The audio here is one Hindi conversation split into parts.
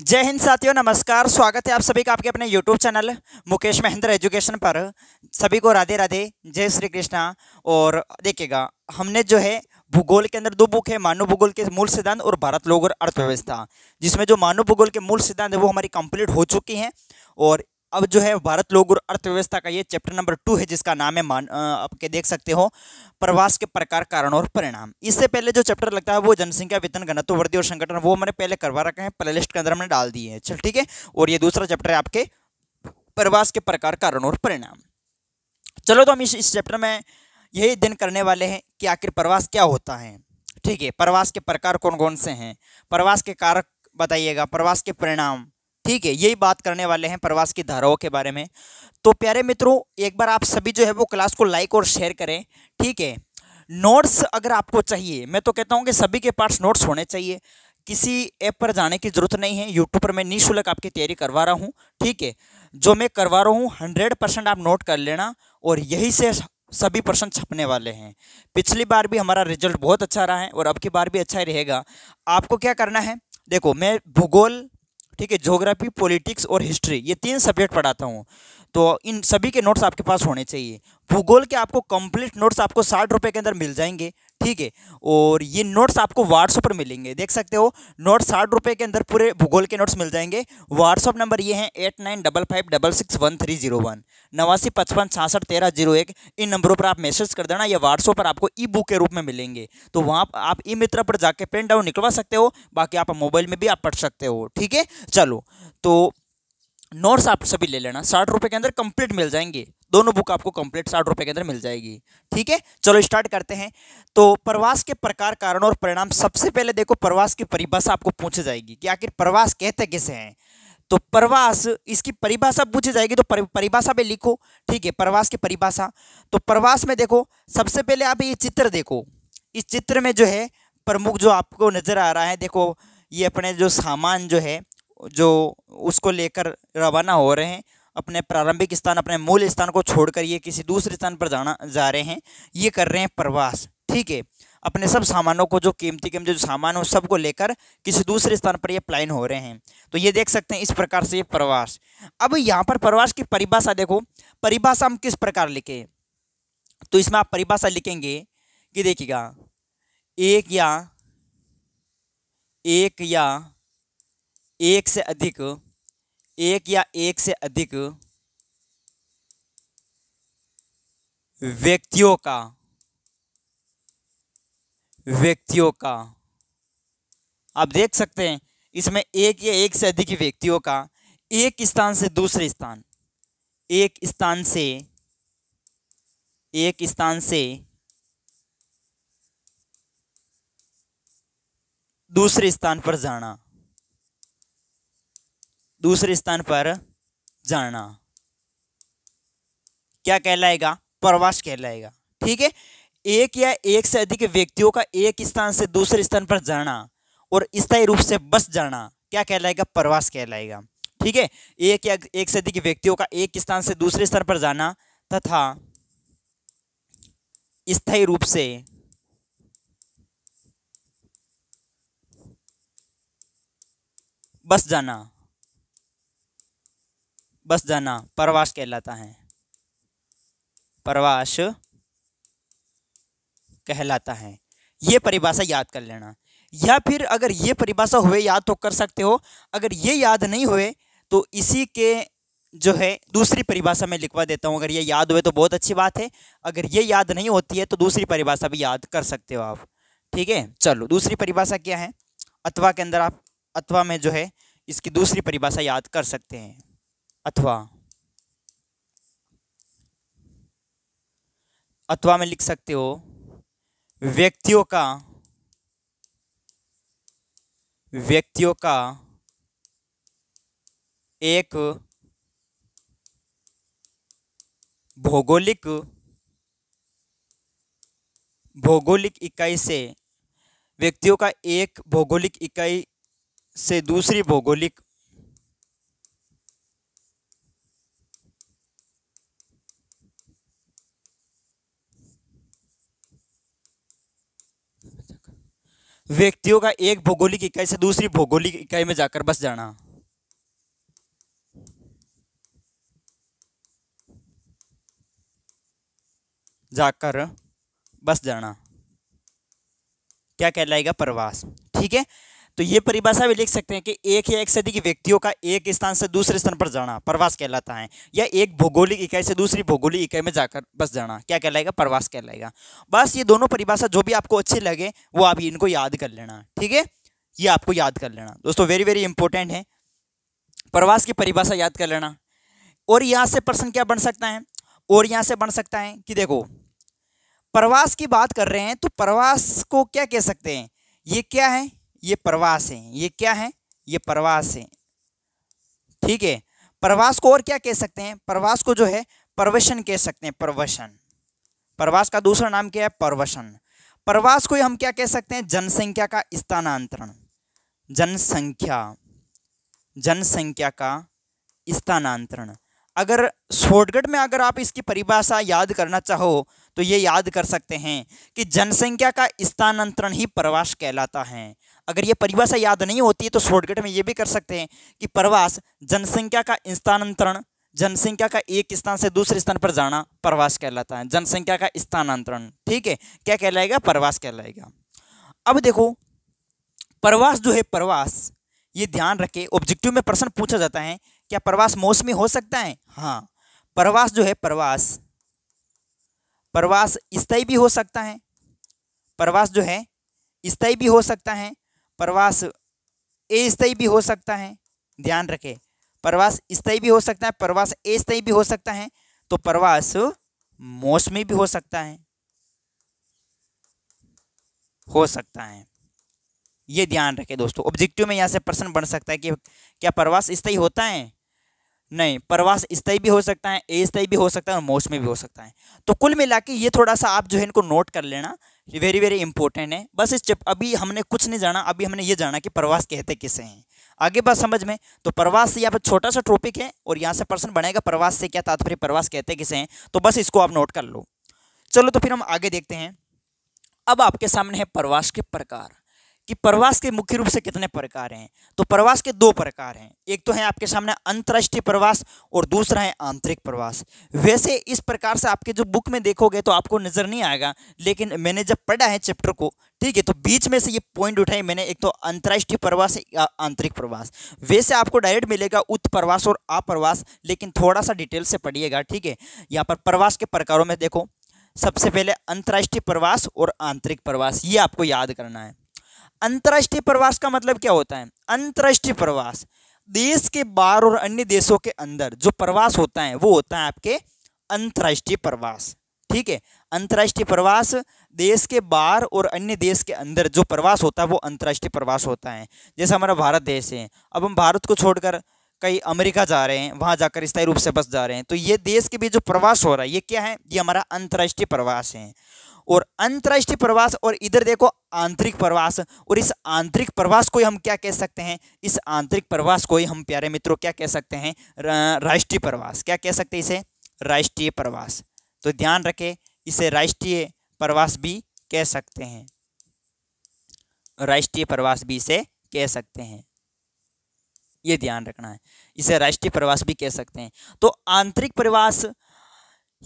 जय हिंद साथियों नमस्कार स्वागत है आप सभी का आपके अपने YouTube channel Mukesh Mahendra education पर सभी को राधे राधे जय श्री कृष्णा और देखिएगा हमने जो है भूगोल के अंदर दो बुक है मानव भूगोल के मूल सिद्धांत और भारत लोग और अर्थव्यवस्था जिसमें जो मानव भूगोल के मूल सिद्धांत है वो हमारी कंप्लीट हो चुकी हैं और अब जो है भारत लोग और अर्थव्यवस्था का ये चैप्टर नंबर टू है जिसका नाम है मान आपके देख सकते हो प्रवास के प्रकार कारण और परिणाम इससे पहले जो चैप्टर लगता है वो जनसंख्या वेतन घनत्व वृद्धि और संगठन वो हमने पहले करवा रखे हैं प्ले लिस्ट के अंदर हमने डाल दिए हैं चल ठीक है और ये दूसरा चैप्टर है आपके प्रवास के प्रकार कारण और परिणाम चलो तो हम इस चैप्टर में यही दिन करने वाले हैं कि आखिर प्रवास क्या होता है ठीक है प्रवास के प्रकार कौन कौन से हैं प्रवास के कारक बताइएगा प्रवास के परिणाम ठीक है यही बात करने वाले हैं प्रवास की धाराओं के बारे में तो प्यारे मित्रों एक बार आप सभी जो है वो क्लास को लाइक और शेयर करें ठीक है नोट्स अगर आपको चाहिए मैं तो कहता हूँ कि सभी के पास नोट्स होने चाहिए किसी ऐप पर जाने की ज़रूरत नहीं है यूट्यूब पर मैं निःशुल्क आपकी तैयारी करवा रहा हूँ ठीक है जो मैं करवा रहा हूँ हंड्रेड परसेंट आप नोट कर लेना और यही से सभी प्रश्न छपने वाले हैं पिछली बार भी हमारा रिजल्ट बहुत अच्छा रहा है और अब की बार भी अच्छा ही रहेगा आपको क्या करना है देखो मैं भूगोल ठीक है जोग्राफी पॉलिटिक्स और हिस्ट्री ये तीन सब्जेक्ट पढ़ाता हूँ तो इन सभी के नोट्स आपके पास होने चाहिए भूगोल के आपको कंप्लीट नोट्स आपको साठ रुपए के अंदर मिल जाएंगे ठीक है और ये नोट्स आपको व्हाट्सअप पर मिलेंगे देख सकते हो नोट साठ रुपये के अंदर पूरे भूगोल के नोट्स मिल जाएंगे व्हाट्सअप नंबर ये हैं eight nine double five double six one three zero one नवासी पचपन छासठ तेरह जीरो एक इन नंबरों पर आप मैसेज कर देना या व्हाट्सअप पर आपको ई बुक के रूप में मिलेंगे तो वहाँ आप ई मित्र पर जाके प्रिंट आउट निकलवा सकते हो बाकी आप मोबाइल में भी आप पढ़ सकते हो ठीक है चलो तो नोट्स आप सभी ले लेना साठ रुपये के अंदर कंप्लीट मिल जाएंगे दोनों बुक आपको कंप्लीट साठ रुपए के अंदर मिल जाएगी ठीक है चलो स्टार्ट करते हैं तो प्रवास के प्रकार कारण और परिणाम सबसे पहले देखो प्रवास की परिभाषा आपको पूछी जाएगी कि आखिर प्रवास कहते किसे हैं तो प्रवास इसकी परिभाषा पूछी जाएगी तो परिभाषा में लिखो ठीक है प्रवास की परिभाषा तो प्रवास में देखो सबसे पहले आप ये चित्र देखो इस चित्र में जो है प्रमुख जो आपको नज़र आ रहा है देखो ये अपने जो सामान जो है जो उसको लेकर रवाना हो रहे हैं अपने प्रारंभिक स्थान अपने मूल स्थान को छोड़कर ये किसी दूसरे स्थान पर जाना जा रहे हैं ये कर रहे हैं प्रवास ठीक है अपने सब सामानों को जो कीमती कीमती जो सामान हो सबको लेकर किसी दूसरे स्थान पर ये प्लाइन हो रहे हैं तो ये देख सकते हैं इस प्रकार से ये प्रवास अब यहाँ पर प्रवास की परिभाषा देखो परिभाषा हम किस प्रकार लिखे तो इसमें आप परिभाषा लिखेंगे कि देखिएगा एक या एक या एक से अधिक एक या एक से अधिक व्यक्तियों का व्यक्तियों का आप देख सकते हैं इसमें एक या एक से अधिक व्यक्तियों का एक स्थान से दूसरे स्थान एक स्थान से एक स्थान से दूसरे स्थान पर जाना दूसरे स्थान पर जाना क्या कहलाएगा प्रवास कहलाएगा ठीक है एक या एक से अधिक व्यक्तियों का एक स्थान से दूसरे स्थान पर जाना और स्थायी रूप से बस जाना क्या कहलाएगा प्रवास कहलाएगा ठीक है एक या एक से अधिक व्यक्तियों का एक स्थान से दूसरे स्थान पर जाना तथा स्थायी रूप से बस जाना बस जाना प्रवास कहलाता है प्रवास कहलाता है ये परिभाषा याद कर लेना या फिर अगर ये परिभाषा हुए याद तो कर सकते हो अगर ये याद नहीं हुए तो इसी के जो है दूसरी परिभाषा में लिखवा देता हूँ अगर ये याद हुए तो बहुत अच्छी बात है अगर ये याद नहीं होती है तो दूसरी परिभाषा भी याद कर सकते हो आप ठीक है चलो दूसरी परिभाषा क्या है अथवा के अंदर आप अथवा में जो है इसकी दूसरी परिभाषा याद कर सकते हैं अथवा अथवा में लिख सकते हो व्यक्तियों का व्यक्तियों का एक भौगोलिक भौगोलिक इकाई से व्यक्तियों का एक भौगोलिक इकाई से दूसरी भौगोलिक व्यक्तियों का एक भौगोलिक इकाई से दूसरी भौगोलिक इकाई में जाकर बस जाना जाकर बस जाना क्या कहलाएगा प्रवास ठीक है तो ये परिभाषा भी लिख सकते हैं कि एक या एक से अधिक व्यक्तियों का एक स्थान से दूसरे स्थान पर जाना प्रवास कहलाता है या एक भौगोलिक इकाई से दूसरी भौगोलिक इकाई में जाकर बस जाना क्या कहलाएगा प्रवास कहलाएगा बस ये दोनों परिभाषा जो भी आपको अच्छी लगे वो आप इनको याद कर लेना ठीक है ये आपको याद कर लेना दोस्तों वेरी वेरी इंपॉर्टेंट है प्रवास की परिभाषा याद कर लेना और यहाँ से प्रश्न क्या बन सकता है और यहाँ से बन सकता है कि देखो प्रवास की बात कर रहे हैं तो प्रवास को क्या कह सकते हैं ये क्या है ये प्रवास हैं ये क्या है ये प्रवास हैं ठीक है प्रवास को और क्या कह सकते हैं प्रवास को जो है प्रवशन कह सकते हैं प्रवशन प्रवास का दूसरा नाम क्या है परवशन प्रवास को हम क्या कह सकते हैं जनसंख्या का स्थानांतरण जनसंख्या जनसंख्या का स्थानांतरण अगर शॉर्टकट में अगर आप इसकी परिभाषा याद करना चाहो तो ये याद कर सकते हैं कि जनसंख्या का स्थानांतरण ही प्रवास कहलाता है अगर ये परिभाषा याद नहीं होती है तो शॉर्टकट में ये भी कर सकते हैं कि प्रवास जनसंख्या का स्थानांतरण जनसंख्या का एक स्थान से दूसरे स्थान पर जाना प्रवास कहलाता है जनसंख्या का स्थानांतरण ठीक है क्या कहलाएगा प्रवास कहलाएगा अब देखो प्रवास जो है प्रवास ये ध्यान रखे ऑब्जेक्टिव में प्रश्न पूछा जाता है क्या प्रवास मौसमी हो सकता है हाँ प्रवास जो है प्रवास प्रवास स्थायी भी हो सकता है प्रवास जो है स्थायी भी हो सकता है प्रवास अस्थयी भी हो सकता है ध्यान रखें प्रवास स्थायी भी हो सकता है प्रवास अस्थयी भी हो सकता है तो प्रवास मौसमी भी हो सकता है हो सकता है ये ध्यान रखें दोस्तों ऑब्जेक्टिव में यहाँ से प्रश्न बन सकता है कि क्या प्रवास स्थायी होता है नहीं प्रवास स्थायी भी हो सकता है अस्थायी भी हो सकता है और मौसमी भी हो सकता है तो कुल मिला के ये थोड़ा सा आप जो है इनको नोट कर लेना ये वेरी वेरी इंपॉर्टेंट है बस इस चैप अभी हमने कुछ नहीं जाना अभी हमने ये जाना कि प्रवास कहते किसे हैं आगे बात समझ में तो प्रवास से यहाँ पर छोटा सा टॉपिक है और यहाँ से पर्सन बनेगा प्रवास से क्या तात्पर्य प्रवास कहते किसे हैं तो बस इसको आप नोट कर लो चलो तो फिर हम आगे देखते हैं अब आपके सामने है प्रवास के प्रकार कि प्रवास के मुख्य रूप से कितने प्रकार हैं तो प्रवास के दो प्रकार हैं एक तो है आपके सामने अंतर्राष्ट्रीय प्रवास और दूसरा है आंतरिक प्रवास वैसे इस प्रकार से आपके जो बुक में देखोगे तो आपको नज़र नहीं आएगा लेकिन मैंने जब पढ़ा है चैप्टर को ठीक है तो बीच में से ये पॉइंट उठाए मैंने एक तो अंतर्राष्ट्रीय प्रवास या आंतरिक प्रवास वैसे आपको डायरेक्ट मिलेगा उत्प्रवास प्रवास और अप्रवास लेकिन थोड़ा सा डिटेल से पढ़िएगा ठीक है यहाँ पर प्रवास के प्रकारों में देखो सबसे पहले अंतर्राष्ट्रीय प्रवास और आंतरिक प्रवास ये आपको याद करना है अंतर्राष्ट्रीय प्रवास का मतलब क्या होता है अंतर्राष्ट्रीय प्रवास देश के बाहर और अन्य देशों के अंदर जो प्रवास होता है वो होता है आपके अंतर्राष्ट्रीय प्रवास ठीक है अंतर्राष्ट्रीय प्रवास देश के बाहर और अन्य देश के अंदर जो प्रवास होता है वो अंतर्राष्ट्रीय प्रवास होता है जैसे हमारा भारत देश है अब हम भारत को छोड़कर कहीं अमेरिका जा रहे हैं वहाँ जाकर स्थायी रूप से बस जा रहे हैं तो ये देश के बीच जो प्रवास हो रहा है ये क्या है ये हमारा अंतर्राष्ट्रीय प्रवास है और अंतर्राष्ट्रीय प्रवास और इधर देखो आंतरिक प्रवास और इस आंतरिक प्रवास को हम क्या कह सकते हैं इस आंतरिक प्रवास को हम प्यारे मित्रों क्या कह सकते हैं राष्ट्रीय प्रवास क्या कह सकते हैं इसे राष्ट्रीय प्रवास तो ध्यान रखें इसे राष्ट्रीय प्रवास भी कह सकते हैं राष्ट्रीय प्रवास भी इसे कह सकते हैं ये ध्यान रखना है इसे राष्ट्रीय प्रवास भी कह सकते हैं तो आंतरिक प्रवास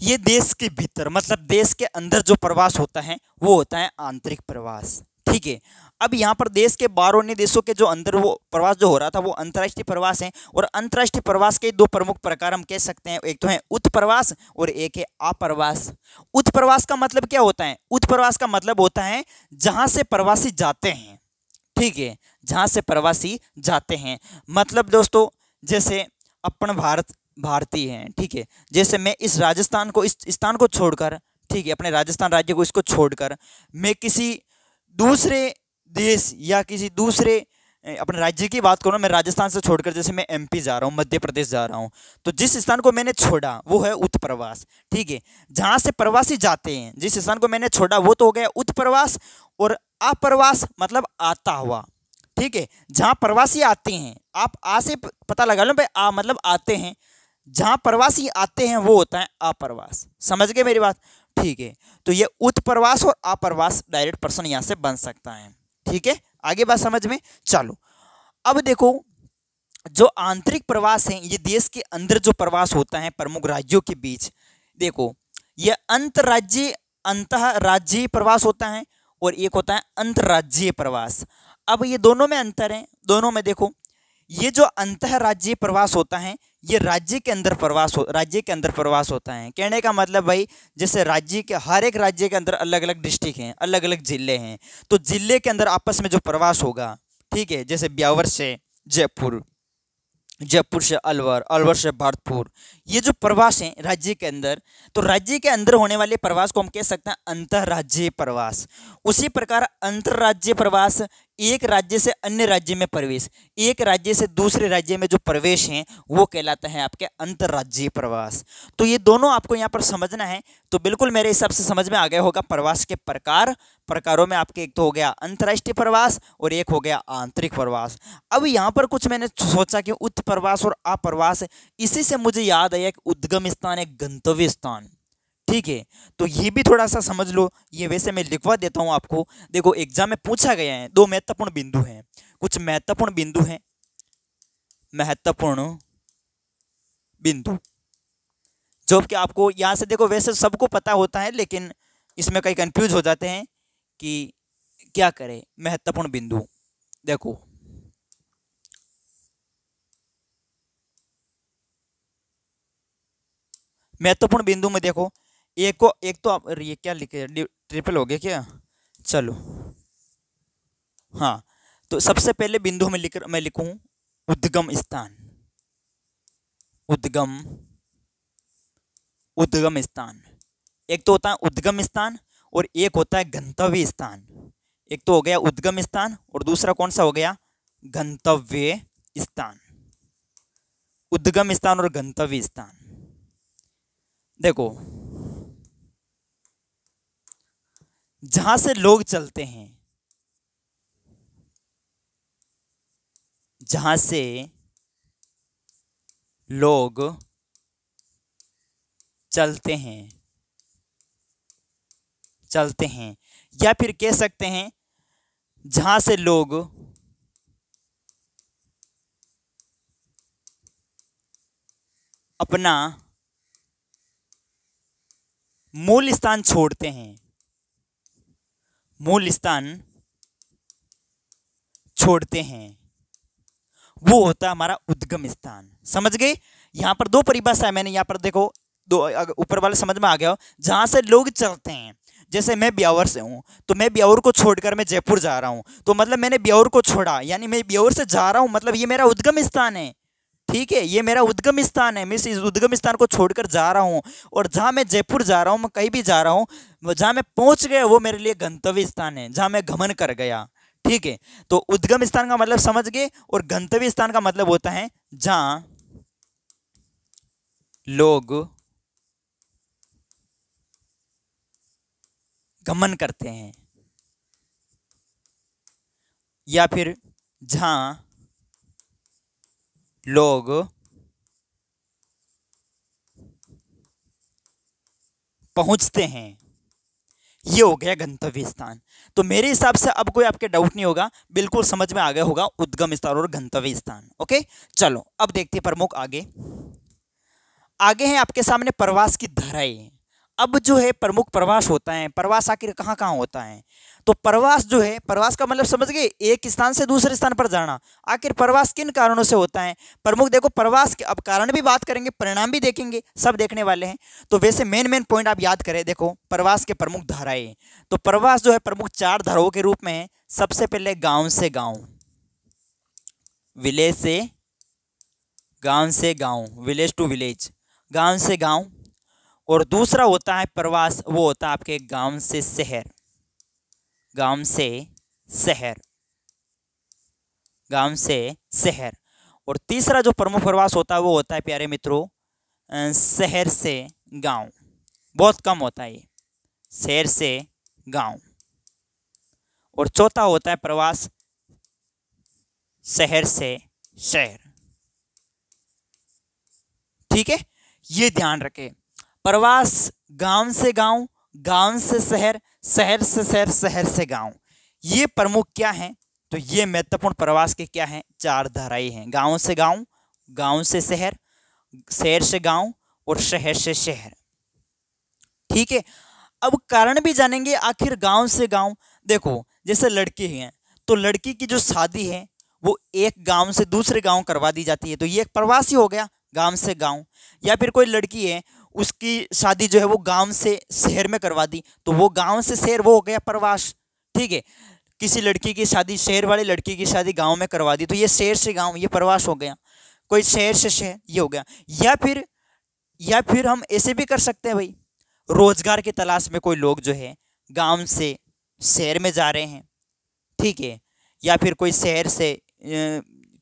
ये देश के भीतर मतलब देश के अंदर जो प्रवास होता है वो होता है आंतरिक प्रवास ठीक है अब यहाँ पर देश के बारह अन्य देशों के जो अंदर वो प्रवास जो हो रहा था वो अंतर्राष्ट्रीय प्रवास है और अंतर्राष्ट्रीय प्रवास के दो प्रमुख प्रकार हम कह सकते हैं एक तो है उत्प्रवास और एक है आप्रवास उत्प्रवास का मतलब क्या होता है उत्प्रवास का मतलब होता है जहाँ से प्रवासी जाते हैं ठीक है जहाँ से प्रवासी जाते हैं मतलब दोस्तों जैसे अपन भारत भारतीय हैं ठीक है जैसे मैं इस राजस्थान को इस स्थान को छोड़कर ठीक है अपने राजस्थान राज्य को इसको छोड़कर मैं किसी दूसरे देश या किसी दूसरे अपने राज्य की बात करूँ मैं राजस्थान से छोड़कर जैसे मैं एमपी जा रहा हूँ मध्य प्रदेश जा रहा हूँ तो जिस स्थान को मैंने छोड़ा वो है उत्प्रवास ठीक है जहाँ से प्रवासी जाते हैं जिस स्थान को मैंने छोड़ा वो तो हो गया उत्प्रवास और अप्रवास मतलब आता हुआ ठीक है जहाँ प्रवासी आते हैं आप आ से पता लगा लो भाई आ मतलब आते हैं जहाँ प्रवासी आते हैं वो होता है अप्रवास समझ गए मेरी बात ठीक है तो ये उत्प्रवास और अप्रवास डायरेक्ट पर्सन यहाँ से बन सकता है ठीक है आगे बात समझ में चलो अब देखो जो आंतरिक प्रवास है ये देश के अंदर जो प्रवास होता है प्रमुख राज्यों के बीच देखो ये अंतर्राज्यीय अंतर राज्यीय प्रवास होता है और एक होता है अंतर्राज्यीय प्रवास अब ये दोनों में अंतर है दोनों में देखो ये जो अंतर्राज्यीय प्रवास होता है ये राज्य के अंदर प्रवास हो राज्य के अंदर प्रवास होता है कहने का मतलब भाई जैसे राज्य के हर एक राज्य के अंदर अलग अलग डिस्ट्रिक्ट हैं अलग अलग ज़िले हैं तो ज़िले के अंदर आपस में जो प्रवास होगा ठीक है जैसे ब्यावर से जयपुर जयपुर से अलवर अलवर से भरतपुर ये जो प्रवास हैं राज्य के अंदर तो राज्य के अंदर होने वाले प्रवास को हम कह सकते हैं अंतर्राज्यीय प्रवास उसी प्रकार अंतर्राज्यीय प्रवास एक राज्य से अन्य राज्य में प्रवेश एक राज्य से दूसरे राज्य में जो प्रवेश है वो कहलाता है आपके अंतर्राज्यीय प्रवास तो ये दोनों आपको यहाँ पर समझना है तो बिल्कुल मेरे हिसाब से समझ में आ गया होगा प्रवास के प्रकार प्रकारों में आपके एक तो हो गया अंतर्राष्ट्रीय प्रवास और एक हो गया आंतरिक प्रवास अब यहाँ पर कुछ मैंने सोचा कि उत्प्रवास और अप्रवास इसी से मुझे याद आया एक उद्गम स्थान एक गंतव्य स्थान ठीक है तो ये भी थोड़ा सा समझ लो ये वैसे मैं लिखवा देता हूँ आपको देखो एग्जाम में पूछा गया है दो महत्वपूर्ण बिंदु हैं कुछ महत्वपूर्ण बिंदु हैं महत्वपूर्ण बिंदु जो कि आपको यहाँ से देखो वैसे सबको पता होता है लेकिन इसमें कई कंफ्यूज हो जाते हैं कि क्या करें महत्वपूर्ण बिंदु देखो महत्वपूर्ण बिंदु में देखो एक को एक तो आप ये क्या लिखे ट्रिपल हो गया क्या चलो हाँ तो सबसे पहले बिंदु में लिख मैं लिखूँ उद्गम स्थान उद्गम उद्गम स्थान एक तो होता है उद्गम स्थान और एक होता है गंतव्य स्थान एक तो हो गया उद्गम स्थान और दूसरा कौन सा हो गया गंतव्य स्थान उद्गम स्थान और गंतव्य स्थान देखो जहां से लोग चलते हैं जहां से लोग चलते हैं चलते हैं या फिर कह सकते हैं जहां से लोग अपना मूल स्थान छोड़ते हैं मूल स्थान छोड़ते हैं वो होता है हमारा उद्गम स्थान समझ गए यहाँ पर दो परिभाषा है मैंने यहाँ पर देखो दो ऊपर वाले समझ में आ गया हो जहां से लोग चलते हैं जैसे मैं ब्यावर से हूँ तो मैं ब्यावर को छोड़कर मैं जयपुर जा रहा हूँ तो मतलब मैंने ब्यावर को छोड़ा यानी मैं ब्यावर से जा रहा हूँ मतलब ये मेरा उद्गम स्थान है ठीक है ये मेरा उद्गम स्थान है मैं इस उद्गम स्थान को छोड़कर जा रहा हूँ और जहाँ मैं जयपुर जा रहा हूँ मैं कहीं भी जा रहा हूँ जहाँ मैं पहुँच गया वो मेरे लिए गंतव्य स्थान है जहाँ मैं गमन कर गया ठीक है तो उद्गम स्थान का मतलब समझ गए और गंतव्य स्थान का मतलब होता है जहाँ लोग गमन करते हैं या फिर जहाँ लोग पहुंचते हैं ये हो गया गंतव्य स्थान तो मेरे हिसाब से अब कोई आपके डाउट नहीं होगा बिल्कुल समझ में आ गया होगा उद्गम स्थान और गंतव्य स्थान ओके चलो अब देखते प्रमुख आगे आगे हैं आपके सामने प्रवास की धाराएं अब जो है प्रमुख प्रवास होता है प्रवास आखिर कहाँ कहाँ होता है तो प्रवास जो है प्रवास का मतलब समझ गए एक स्थान से दूसरे स्थान पर जाना आखिर प्रवास किन कारणों से होता है प्रमुख देखो प्रवास के अब कारण भी बात करेंगे परिणाम भी देखेंगे सब देखने वाले हैं तो वैसे मेन मेन पॉइंट आप याद करें देखो प्रवास के प्रमुख धाराएं तो प्रवास जो है प्रमुख चार धाराओं के रूप में है सबसे पहले गाँव से गाँव विलेज से गाँव से गाँव विलेज टू विलेज गाँव से गाँव और दूसरा होता है प्रवास वो होता है आपके गांव से शहर गांव से शहर गांव से शहर और तीसरा जो प्रमुख प्रवास होता है वो होता है प्यारे मित्रों शहर से गांव बहुत कम होता है ये शहर से गांव और चौथा होता है प्रवास शहर से शहर ठीक है ये ध्यान रखें प्रवास गांव से गांव गांव से शहर शहर से शहर शहर से गांव ये प्रमुख क्या हैं तो ये महत्वपूर्ण प्रवास के क्या हैं चार धाराएं हैं गांव से गांव गांव से शहर शहर से गांव और शहर से शहर ठीक है अब कारण भी जानेंगे आखिर गांव से गांव देखो जैसे लड़की हैं तो लड़की की जो शादी है वो एक गांव से दूसरे गांव करवा दी जाती है तो ये एक प्रवासी हो गया गांव से गांव या फिर कोई लड़की है उसकी शादी जो है वो गांव से शहर में करवा दी तो वो गांव से शहर वो हो गया प्रवास ठीक है किसी लड़की की शादी शहर वाली लड़की की शादी गांव में करवा दी तो ये शहर से गांव ये प्रवास हो गया कोई शहर से शहर ये हो गया या फिर या फिर हम ऐसे भी कर सकते हैं भाई रोजगार की तलाश में कोई लोग जो है गाँव से शहर में जा रहे हैं ठीक है या फिर कोई शहर से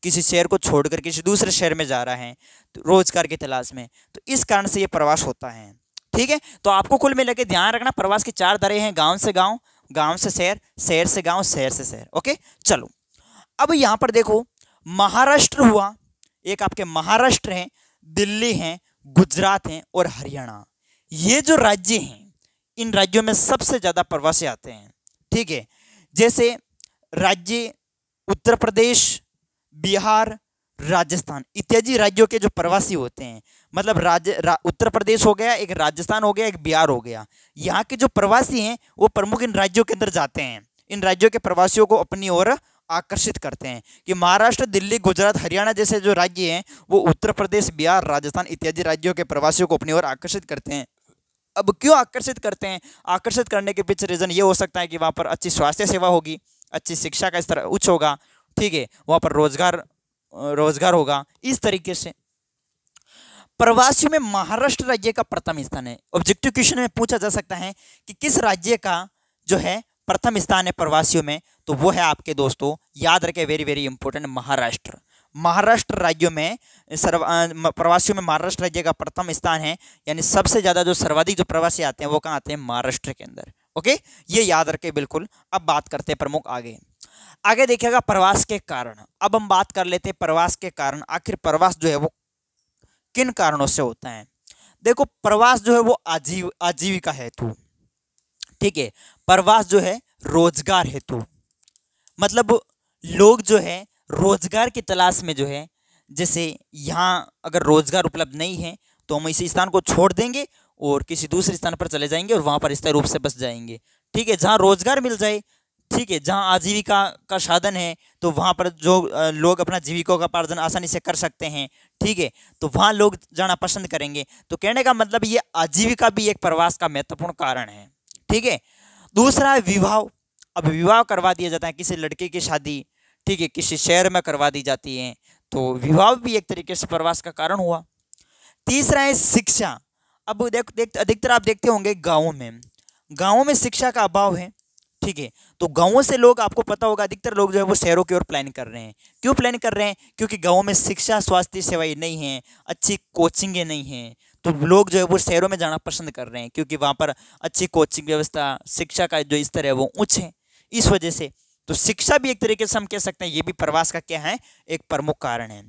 किसी शहर को छोड़कर किसी दूसरे शहर में जा रहा है तो रोजगार की तलाश में तो इस कारण से ये प्रवास होता है ठीक है तो आपको कुल मिला के ध्यान रखना प्रवास की चार दरें हैं गाँव से गाँव गाँव से शहर शहर से गाँव शहर से शहर ओके चलो अब यहाँ पर देखो महाराष्ट्र हुआ एक आपके महाराष्ट्र हैं दिल्ली हैं गुजरात हैं और हरियाणा ये जो राज्य हैं इन राज्यों में सबसे ज़्यादा प्रवासी आते हैं ठीक है जैसे राज्य उत्तर प्रदेश बिहार राजस्थान इत्यादि राज्यों के जो प्रवासी होते हैं मतलब राज्य रा, उत्तर प्रदेश हो गया एक राजस्थान हो गया एक बिहार हो गया यहाँ के जो प्रवासी हैं वो प्रमुख इन राज्यों के अंदर जाते हैं इन राज्यों के प्रवासियों को अपनी ओर आकर्षित करते हैं कि महाराष्ट्र दिल्ली गुजरात हरियाणा जैसे जो राज्य हैं वो उत्तर प्रदेश बिहार राजस्थान इत्यादि राज्यों के प्रवासियों को अपनी ओर आकर्षित करते हैं अब क्यों आकर्षित करते हैं आकर्षित करने के पीछे रीज़न ये हो सकता है कि वहाँ पर अच्छी स्वास्थ्य सेवा होगी अच्छी शिक्षा का स्तर उच्च होगा ठीक है वहाँ पर रोजगार रोजगार होगा इस तरीके से प्रवासियों में महाराष्ट्र राज्य का प्रथम स्थान है ऑब्जेक्टिव क्वेश्चन में पूछा जा सकता है कि किस राज्य का जो है प्रथम स्थान है प्रवासियों में तो वो है आपके दोस्तों याद रखें very very important Maharashtra Maharashtra राज्यों में सर्व प्रवासियों में महाराष्ट्र राज्य का प्रथम स्थान है यानी सबसे ज़्यादा जो सर्वाधिक जो प्रवासी आते हैं वो कहाँ आते हैं महाराष्ट्र के अंदर ओके ये याद रखें बिल्कुल अब बात करते हैं प्रमुख आगे आगे देखिएगा प्रवास के कारण अब हम बात कर लेते हैं प्रवास के कारण आखिर प्रवास जो है वो किन कारणों से होता है देखो प्रवास जो है वो आजीव आजीविका हेतु ठीक है प्रवास जो है रोजगार हेतु मतलब लोग जो है रोजगार की तलाश में जो है जैसे यहाँ अगर रोजगार उपलब्ध नहीं है तो हम इसी स्थान को छोड़ देंगे और किसी दूसरे स्थान पर चले जाएंगे और वहाँ पर स्थायी रूप से बस जाएंगे ठीक है जहाँ रोजगार मिल जाए ठीक है जहाँ आजीविका का साधन है तो वहाँ पर जो लोग अपना जीविका का पार्जन आसानी से कर सकते हैं ठीक है तो वहाँ लोग जाना पसंद करेंगे तो कहने का मतलब ये आजीविका भी एक प्रवास का महत्वपूर्ण कारण है ठीक है दूसरा है विवाह अब विवाह करवा दिया जाता है किसी लड़के की शादी ठीक है किसी शहर में करवा दी जाती है तो विवाह भी एक तरीके से प्रवास का कारण हुआ तीसरा है शिक्षा अब देख देख अधिकतर आप देखते होंगे गाँव में गाँव में शिक्षा का अभाव है ठीक है तो गाँवों से लोग आपको पता होगा अधिकतर लोग जो है वो शहरों की ओर प्लान कर रहे हैं क्यों प्लान कर रहे हैं क्योंकि गाँव में शिक्षा स्वास्थ्य सेवाएं नहीं हैं अच्छी कोचिंगें नहीं हैं तो लोग जो है वो शहरों में जाना पसंद कर रहे हैं क्योंकि वहाँ पर अच्छी कोचिंग व्यवस्था शिक्षा का जो स्तर है वो उच्च है इस वजह से तो शिक्षा भी एक तरीके से हम कह सकते हैं ये भी प्रवास का क्या है एक प्रमुख कारण है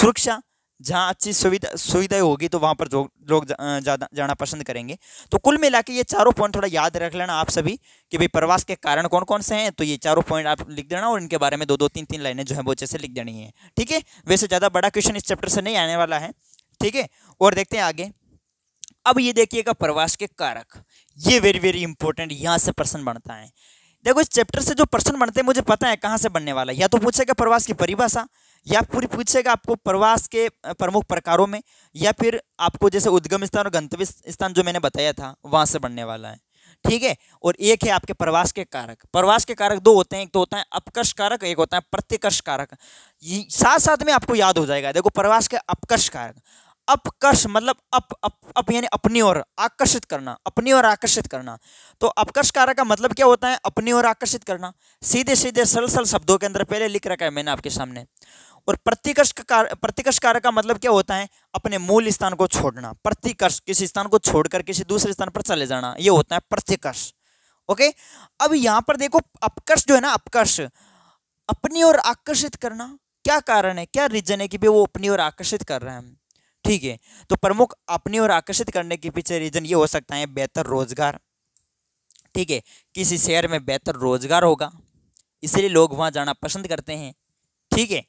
सुरक्षा जहाँ अच्छी सुविधा सुविधाएं होगी तो वहाँ पर जो लोग ज़्यादा जाना पसंद करेंगे तो कुल मिला के ये चारों पॉइंट थोड़ा याद रख लेना आप सभी कि भाई प्रवास के कारण कौन कौन से हैं तो ये चारों पॉइंट आप लिख देना और इनके बारे में दो दो तीन तीन लाइनें जो है वो अच्छे से लिख देनी है ठीक है वैसे ज़्यादा बड़ा क्वेश्चन इस चैप्टर से नहीं आने वाला है ठीक है और देखते हैं आगे अब ये देखिएगा प्रवास के कारक ये वेरी वेरी इंपॉर्टेंट यहाँ से प्रश्न बनता है देखो इस चैप्टर से जो प्रश्न बनते हैं मुझे पता है कहाँ से बनने वाला है या तो पूछेगा प्रवास की परिभाषा या पूरी पूछेगा आपको प्रवास के प्रमुख प्रकारों में या फिर आपको जैसे उद्गम स्थान और गंतव्य स्थान जो मैंने बताया था वहाँ से बनने वाला है ठीक है और एक है आपके प्रवास के कारक प्रवास के कारक दो होते हैं एक तो होता है अपकर्ष कारक एक होता है प्रतिकर्ष कारक साथ साथ में आपको याद हो जाएगा देखो प्रवास के अपकर्ष कारक अपकर्ष मतलब अप अप अप यानी अपनी ओर आकर्षित करना अपनी ओर आकर्षित करना तो अपकर्ष कारक का मतलब क्या होता है अपनी ओर आकर्षित करना सीधे सीधे सरल सरल शब्दों के अंदर पहले लिख रखा है मैंने आपके सामने और प्रतिकर्ष का प्रतिकर्ष कार्य का मतलब क्या होता है अपने मूल स्थान को छोड़ना प्रतिकर्ष किसी स्थान को छोड़कर किसी दूसरे स्थान पर चले जाना ये होता है प्रतिकर्ष ओके अब यहाँ पर देखो अपकर्ष जो है ना अपकर्ष अपनी ओर आकर्षित करना क्या कारण है क्या रीजन है कि भाई वो अपनी ओर आकर्षित कर रहे हैं ठीक है तो प्रमुख अपनी ओर आकर्षित करने के पीछे रीजन ये हो सकता है बेहतर रोजगार ठीक है किसी शहर में बेहतर रोजगार होगा इसलिए लोग वहाँ जाना पसंद करते हैं ठीक है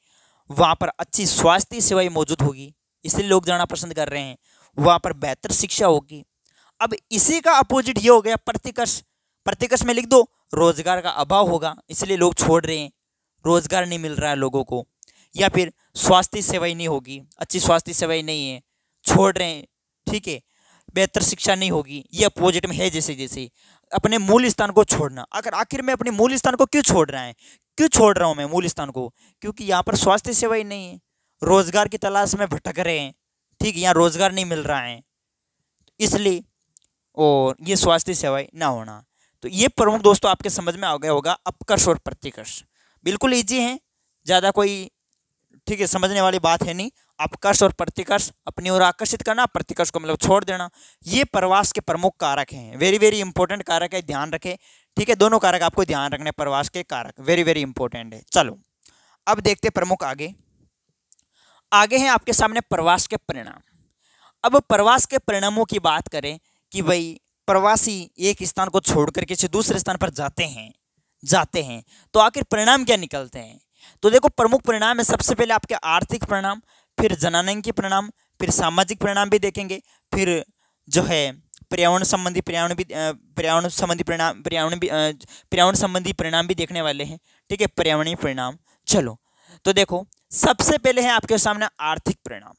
वहाँ पर अच्छी स्वास्थ्य सेवाएं मौजूद होगी इसलिए लोग जाना पसंद कर रहे हैं वहाँ पर बेहतर शिक्षा होगी अब इसी का अपोजिट ये हो गया प्रतिकर्ष प्रतिकर्ष में लिख दो रोजगार का अभाव होगा इसलिए लोग छोड़ रहे हैं रोजगार नहीं मिल रहा है लोगों को या फिर स्वास्थ्य सेवाएं नहीं होगी अच्छी स्वास्थ्य सेवाएं नहीं है छोड़ रहे हैं ठीक है बेहतर शिक्षा नहीं होगी ये अपोजिट में है जैसे जैसे अपने मूल स्थान को छोड़ना अगर आखिर में अपने मूल स्थान को क्यों छोड़ रहा है क्यों छोड़ रहा हूँ मैं मूल स्थान को क्योंकि यहाँ पर स्वास्थ्य सेवा ही नहीं है रोजगार की तलाश में भटक रहे हैं ठीक यहाँ रोजगार नहीं मिल रहा है इसलिए और ये स्वास्थ्य सेवाएं ना होना तो ये प्रमुख दोस्तों आपके समझ में आ गया होगा अपकर्ष और प्रतिकर्ष बिल्कुल ईजी हैं ज़्यादा कोई ठीक है समझने वाली बात है नहीं अपकर्ष और प्रतिकर्ष अपनी ओर आकर्षित करना प्रतिकर्ष को मतलब छोड़ देना ये प्रवास के प्रमुख कारक हैं वेरी वेरी इंपॉर्टेंट कारक है ध्यान रखें ठीक है दोनों कारक आपको ध्यान रखने प्रवास के कारक वेरी वेरी इंपॉर्टेंट है चलो अब देखते प्रमुख आगे आगे हैं आपके सामने प्रवास के परिणाम अब प्रवास के परिणामों की बात करें कि भाई प्रवासी एक स्थान को छोड़कर किसी दूसरे स्थान पर जाते हैं जाते हैं तो आखिर परिणाम क्या निकलते हैं तो देखो प्रमुख परिणाम है सबसे पहले आपके आर्थिक परिणाम फिर जनानंग के परिणाम फिर सामाजिक परिणाम भी देखेंगे फिर जो है पर्यावरण संबंधी पर्यावरण भी पर्यावरण संबंधी परिणाम पर्यावरण भी पर्यावरण संबंधी परिणाम भी देखने वाले हैं ठीक है पर्यावरणीय परिणाम चलो तो देखो सबसे पहले है आपके सामने आर्थिक परिणाम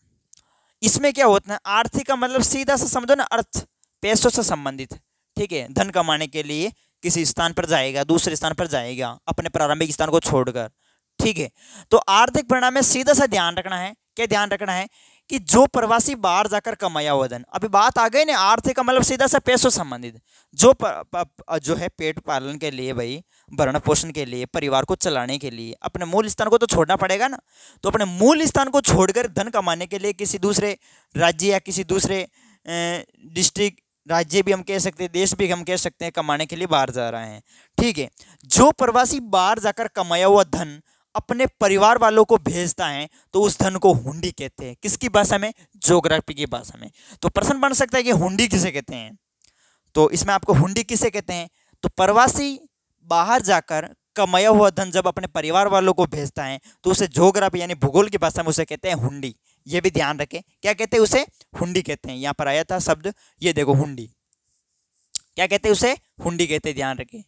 इसमें क्या होता है आर्थिक का मतलब सीधा सा समझो ना अर्थ पैसों से संबंधित ठीक है धन कमाने के लिए किसी स्थान पर जाएगा दूसरे स्थान पर जाएगा अपने प्रारंभिक स्थान को छोड़कर ठीक है तो आर्थिक परिणाम में सीधा सा ध्यान रखना है क्या ध्यान रखना है कि जो प्रवासी बाहर जाकर कमाया हुआ धन अभी बात आ गई ना आर्थिक का मतलब सीधा सा पैसों संबंधित जो प, प, प, जो है पेट पालन के लिए भाई भरण पोषण के लिए परिवार को चलाने के लिए अपने मूल स्थान को तो छोड़ना पड़ेगा ना तो अपने मूल स्थान को छोड़कर धन कमाने के लिए किसी दूसरे राज्य या किसी दूसरे डिस्ट्रिक्ट राज्य भी हम कह सकते हैं देश भी हम कह सकते हैं कमाने के लिए बाहर जा रहे हैं ठीक है जो प्रवासी बाहर जाकर कमाया हुआ धन अपने परिवार वालों को भेजता है तो उस धन को हुंडी कहते हैं किसकी भाषा में जोग्राफी की भाषा में तो प्रश्न बन सकता है कि हुंडी किसे कहते हैं तो इसमें आपको हुंडी किसे कहते हैं तो प्रवासी बाहर जाकर कमाया हुआ धन जब अपने परिवार वालों को भेजता है तो उसे जोग्राफी यानी भूगोल की भाषा में उसे कहते हैं हुंडी ये भी ध्यान रखें क्या कहते हैं उसे हुंडी कहते हैं यहाँ पर आया था शब्द ये देखो हुंडी क्या कहते हैं उसे हुंडी कहते ध्यान रखें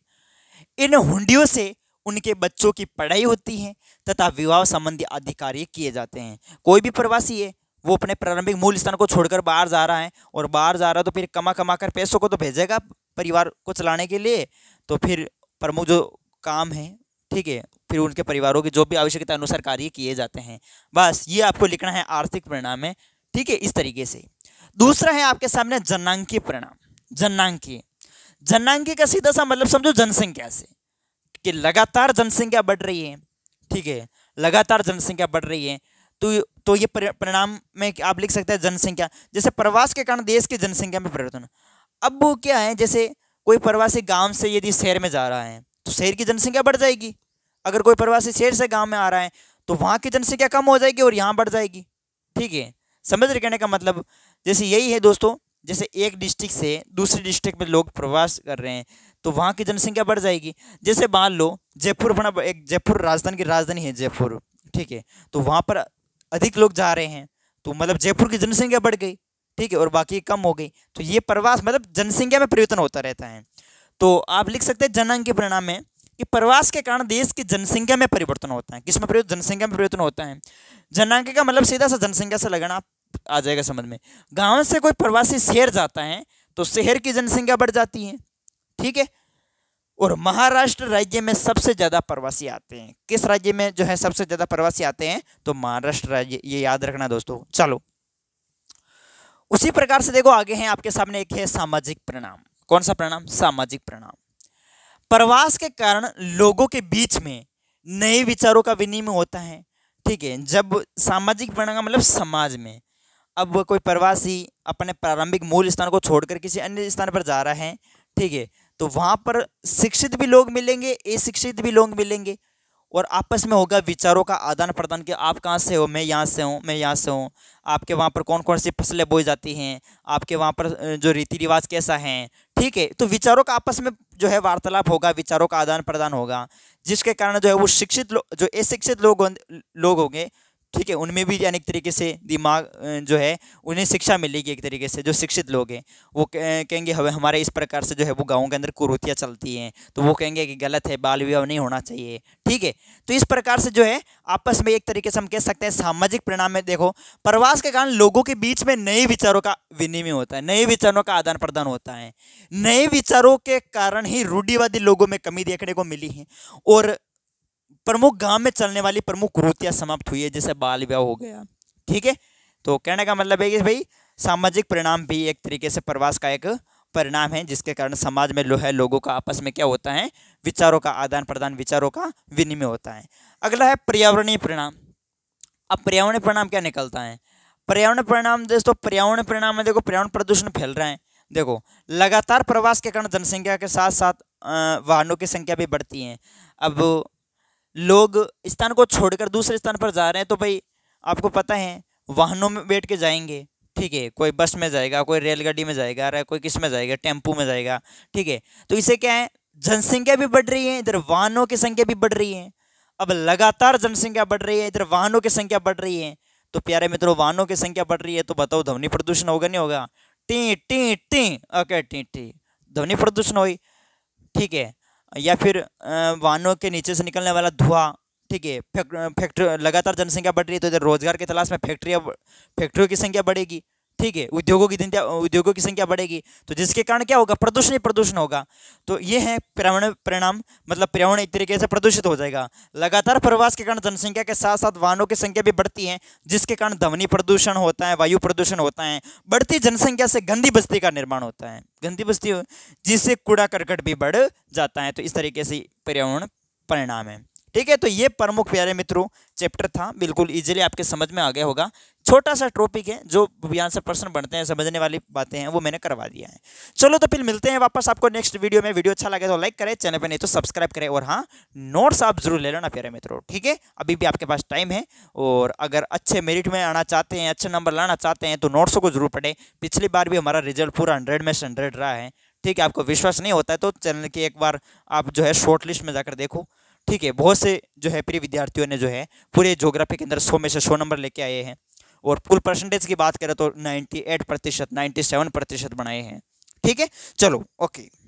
इन हुंडियों से उनके बच्चों की पढ़ाई होती है तथा विवाह संबंधी आदि कार्य किए जाते हैं कोई भी प्रवासी है वो अपने प्रारंभिक मूल स्थान को छोड़कर बाहर जा रहा है और बाहर जा रहा है तो फिर कमा कमा कर पैसों को तो भेजेगा परिवार को चलाने के लिए तो फिर प्रमुख जो काम है ठीक है फिर उनके परिवारों की जो भी आवश्यकता अनुसार कार्य किए जाते हैं बस ये आपको लिखना है आर्थिक परिणाम में ठीक है इस तरीके से दूसरा है आपके सामने जन्नांकीय परिणाम जन्नांकीय जन्नांकीय का सीधा सा मतलब समझो जनसंख्या से कि लगातार जनसंख्या बढ़ रही है ठीक है लगातार जनसंख्या बढ़ रही है तो तो ये परिणाम में आप लिख सकते हैं जनसंख्या जैसे प्रवास के कारण देश की जनसंख्या में परिवर्तन अब वो क्या है जैसे कोई प्रवासी गांव से यदि शहर में जा रहा है तो शहर की जनसंख्या बढ़ जाएगी अगर कोई प्रवासी शहर से गाँव में आ रहा है तो वहाँ की जनसंख्या कम हो जाएगी और यहाँ बढ़ जाएगी ठीक है समझ रहे कहने का मतलब जैसे यही है दोस्तों जैसे एक डिस्ट्रिक्ट से दूसरे डिस्ट्रिक्ट में लोग प्रवास कर रहे हैं तो वहाँ की जनसंख्या बढ़ जाएगी जैसे मान लो जयपुर अपना एक जयपुर राजस्थान की राजधानी है जयपुर ठीक है तो वहाँ पर अधिक लोग जा रहे हैं तो मतलब जयपुर की जनसंख्या बढ़ गई ठीक है और बाकी कम हो गई तो ये प्रवास मतलब जनसंख्या में परिवर्तन होता रहता है तो आप लिख सकते हैं जनांग के परिणाम में कि प्रवास के कारण देश की जनसंख्या में परिवर्तन होता है किसमें परिवर्तन जनसंख्या में परिवर्तन होता है जनांक का मतलब सीधा सा जनसंख्या से लगना आ जाएगा समझ में गाँव से कोई प्रवासी शहर जाता है तो शहर की जनसंख्या बढ़ जाती है ठीक है और महाराष्ट्र राज्य में सबसे ज़्यादा प्रवासी आते हैं किस राज्य में जो है सबसे ज़्यादा प्रवासी आते हैं तो महाराष्ट्र राज्य ये याद रखना दोस्तों चलो उसी प्रकार से देखो आगे हैं आपके सामने एक है सामाजिक परिणाम कौन सा परिणाम सामाजिक परिणाम प्रवास के कारण लोगों के बीच में नए विचारों का विनिमय होता है ठीक है जब सामाजिक परिणाम मतलब समाज में अब कोई प्रवासी अपने प्रारंभिक मूल स्थान को छोड़कर किसी अन्य स्थान पर जा रहा है ठीक है तो वहाँ पर शिक्षित भी लोग मिलेंगे अशिक्षित भी लोग मिलेंगे और आपस में होगा विचारों का आदान प्रदान कि आप कहाँ से हो मैं यहाँ से हूँ मैं यहाँ से हूँ आपके वहाँ पर कौन कौन सी फसलें बोई जाती हैं आपके वहाँ पर जो रीति रिवाज कैसा है ठीक है तो विचारों का आपस में जो है वार्तालाप होगा विचारों का आदान प्रदान होगा जिसके कारण जो है वो शिक्षित लोग जो अशिक्षित लोग लोग होंगे ठीक है उनमें भी अनेक तरीके से दिमाग जो है उन्हें शिक्षा मिलेगी एक तरीके से जो शिक्षित लोग हैं वो कहेंगे हमें हमारे इस प्रकार से जो है वो गाँव के अंदर कुरूतियाँ चलती हैं तो वो कहेंगे कि गलत है बाल विवाह नहीं होना चाहिए ठीक है तो इस प्रकार से जो है आपस में एक तरीके से हम कह सकते हैं सामाजिक परिणाम में देखो प्रवास के कारण लोगों के बीच में नए विचारों का विनिमय होता है नए विचारों का आदान प्रदान होता है नए विचारों के कारण ही रूढ़ीवादी लोगों में कमी देखने को मिली है और प्रमुख गांव में चलने वाली प्रमुख कुरूतियाँ समाप्त हुई है जैसे बाल विवाह हो गया ठीक है तो कहने का मतलब है कि भाई सामाजिक परिणाम भी एक तरीके से प्रवास का एक परिणाम है जिसके कारण समाज में लोहे लोगों का आपस में क्या होता है विचारों का आदान प्रदान विचारों का विनिमय होता है अगला है पर्यावरणीय परिणाम अब पर्यावरणीय परिणाम क्या निकलता है पर्यावरण परिणाम दोस्तों पर्यावरण परिणाम में देखो पर्यावरण प्रदूषण फैल रहे हैं देखो लगातार प्रवास के कारण जनसंख्या के साथ साथ वाहनों की संख्या भी बढ़ती है अब लोग स्थान को छोड़कर दूसरे स्थान पर जा रहे हैं तो भाई आपको पता है वाहनों में बैठ के जाएंगे ठीक है कोई बस में जाएगा कोई रेलगाड़ी में जाएगा अरे कोई किस में जाएगा टेम्पू में जाएगा ठीक है तो इसे क्या है जनसंख्या भी बढ़ रही है इधर वाहनों की संख्या भी बढ़ रही है अब लगातार जनसंख्या बढ़ रही है इधर वाहनों की संख्या बढ़ रही है तो प्यारे मित्रों वाहनों की संख्या बढ़ रही है तो बताओ ध्वनि प्रदूषण होगा नहीं होगा T T T okay T T ध्वनि प्रदूषण हो ठीक है या फिर वाहनों के नीचे से निकलने वाला धुआं ठीक है फैक्ट्री लगातार जनसंख्या बढ़ रही है तो इधर रोजगार की तलाश में फैक्ट्रियाँ फैक्ट्रियों की संख्या बढ़ेगी ठीक है उद्योगों की संख्या उद्योगों की संख्या बढ़ेगी तो जिसके कारण क्या होगा प्रदूषण ही प्रदूषण होगा तो ये है पर्यावरण परिणाम मतलब पर्यावरण एक तरीके से प्रदूषित हो जाएगा लगातार प्रवास के कारण जनसंख्या के साथ साथ वाहनों की संख्या भी बढ़ती है जिसके कारण ध्वनि प्रदूषण होता है वायु प्रदूषण होता है बढ़ती जनसंख्या से गंदी बस्ती का निर्माण होता है गंदी बस्ती जिससे कूड़ा करकट भी बढ़ जाता है तो इस तरीके से पर्यावरण परिणाम है ठीक है तो ये प्रमुख प्यारे मित्रों चैप्टर था बिल्कुल इजीली आपके समझ में आ गया होगा छोटा सा टॉपिक है जो यहाँ से प्रश्न बनते हैं समझने वाली बातें हैं वो मैंने करवा दिया है चलो तो फिर मिलते हैं वापस आपको नेक्स्ट वीडियो में वीडियो अच्छा लगे तो लाइक करें चैनल पर नहीं तो सब्सक्राइब करें और हाँ नोट्स आप जरूर ले लेना प्यारे मित्रों ठीक है अभी भी आपके पास टाइम है और अगर अच्छे मेरिट में आना चाहते हैं अच्छे नंबर लाना चाहते हैं तो नोट्सों को जरूर पढ़ें पिछली बार भी हमारा रिजल्ट पूरा हंड्रेड में से हंड्रेड रहा है ठीक है आपको विश्वास नहीं होता है तो चैनल की एक बार आप जो है शॉर्ट लिस्ट में जाकर देखो ठीक है बहुत से जो है प्रिय विद्यार्थियों ने जो है पूरे जोग्राफी के अंदर सौ में से सौ नंबर लेके आए हैं और कुल परसेंटेज की बात करें तो नाइन्टी एट प्रतिशत नाइन्टी सेवन प्रतिशत बनाए हैं ठीक है चलो ओके